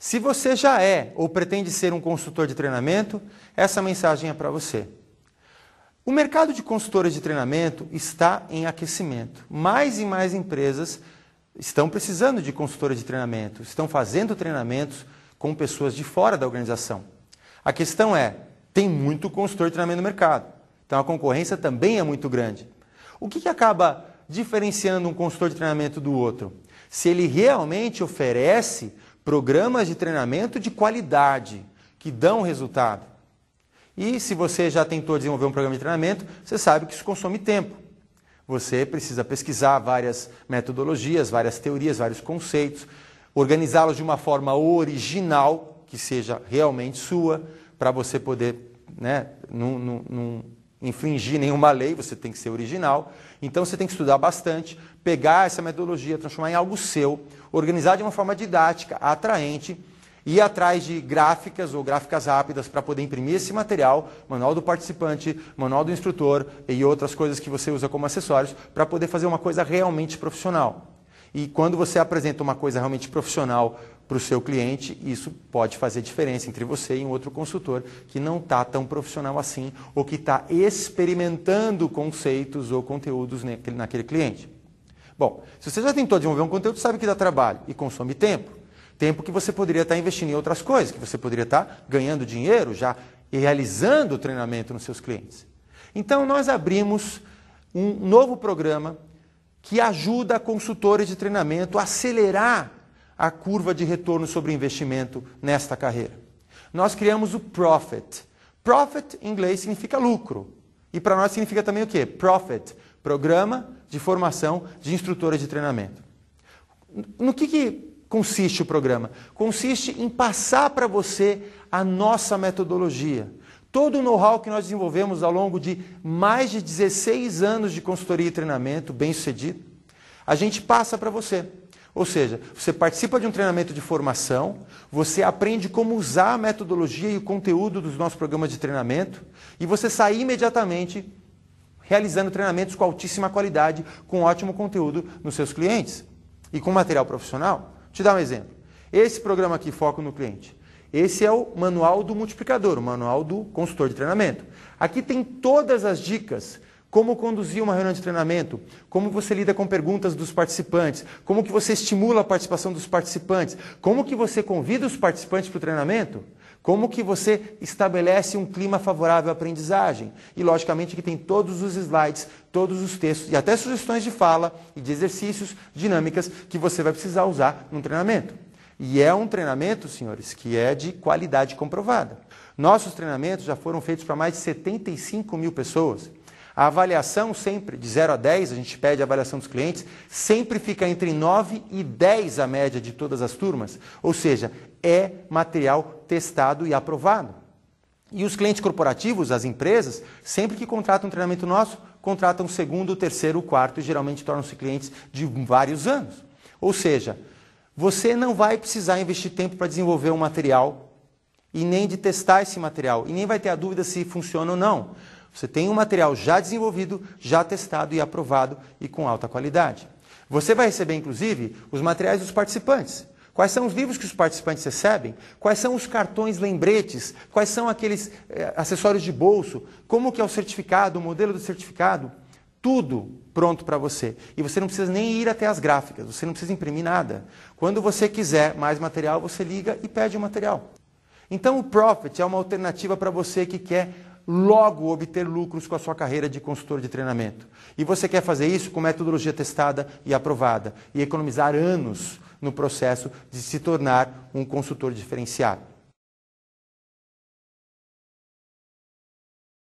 Se você já é ou pretende ser um consultor de treinamento, essa mensagem é para você. O mercado de consultores de treinamento está em aquecimento. Mais e mais empresas estão precisando de consultores de treinamento, estão fazendo treinamentos com pessoas de fora da organização. A questão é: tem muito consultor de treinamento no mercado, então a concorrência também é muito grande. O que, que acaba diferenciando um consultor de treinamento do outro? Se ele realmente oferece Programas de treinamento de qualidade, que dão resultado. E se você já tentou desenvolver um programa de treinamento, você sabe que isso consome tempo. Você precisa pesquisar várias metodologias, várias teorias, vários conceitos, organizá-los de uma forma original, que seja realmente sua, para você poder, né, num, num, infringir nenhuma lei, você tem que ser original. Então você tem que estudar bastante, pegar essa metodologia, transformar em algo seu, organizar de uma forma didática, atraente, ir atrás de gráficas ou gráficas rápidas para poder imprimir esse material, manual do participante, manual do instrutor e outras coisas que você usa como acessórios, para poder fazer uma coisa realmente profissional. E quando você apresenta uma coisa realmente profissional para o seu cliente, isso pode fazer diferença entre você e um outro consultor que não está tão profissional assim ou que está experimentando conceitos ou conteúdos naquele, naquele cliente. Bom, se você já tentou desenvolver um conteúdo, sabe que dá trabalho e consome tempo. Tempo que você poderia estar tá investindo em outras coisas, que você poderia estar tá ganhando dinheiro já e realizando o treinamento nos seus clientes. Então, nós abrimos um novo programa que ajuda consultores de treinamento a acelerar a curva de retorno sobre investimento nesta carreira. Nós criamos o Profit. Profit em inglês significa lucro. E para nós significa também o quê? Profit, programa de formação de instrutores de treinamento. No que, que consiste o programa? Consiste em passar para você a nossa metodologia Todo o know-how que nós desenvolvemos ao longo de mais de 16 anos de consultoria e treinamento bem sucedido, a gente passa para você. Ou seja, você participa de um treinamento de formação, você aprende como usar a metodologia e o conteúdo dos nossos programas de treinamento e você sai imediatamente realizando treinamentos com altíssima qualidade, com ótimo conteúdo nos seus clientes e com material profissional. Te dar um exemplo. Esse programa aqui, Foco no Cliente, esse é o manual do multiplicador, o manual do consultor de treinamento. Aqui tem todas as dicas como conduzir uma reunião de treinamento, como você lida com perguntas dos participantes, como que você estimula a participação dos participantes, como que você convida os participantes para o treinamento, como que você estabelece um clima favorável à aprendizagem. E logicamente que tem todos os slides, todos os textos e até sugestões de fala e de exercícios, dinâmicas que você vai precisar usar no treinamento. E é um treinamento, senhores, que é de qualidade comprovada. Nossos treinamentos já foram feitos para mais de 75 mil pessoas. A avaliação sempre, de 0 a 10, a gente pede a avaliação dos clientes, sempre fica entre 9 e 10 a média de todas as turmas. Ou seja, é material testado e aprovado. E os clientes corporativos, as empresas, sempre que contratam um treinamento nosso, contratam segundo, terceiro, quarto e geralmente tornam-se clientes de vários anos. Ou seja, você não vai precisar investir tempo para desenvolver um material e nem de testar esse material e nem vai ter a dúvida se funciona ou não. Você tem um material já desenvolvido, já testado e aprovado e com alta qualidade. Você vai receber, inclusive, os materiais dos participantes. Quais são os livros que os participantes recebem? Quais são os cartões lembretes? Quais são aqueles é, acessórios de bolso? Como que é o certificado, o modelo do certificado? Tudo pronto para você. E você não precisa nem ir até as gráficas, você não precisa imprimir nada. Quando você quiser mais material, você liga e pede o material. Então o Profit é uma alternativa para você que quer logo obter lucros com a sua carreira de consultor de treinamento. E você quer fazer isso com metodologia testada e aprovada e economizar anos no processo de se tornar um consultor diferenciado.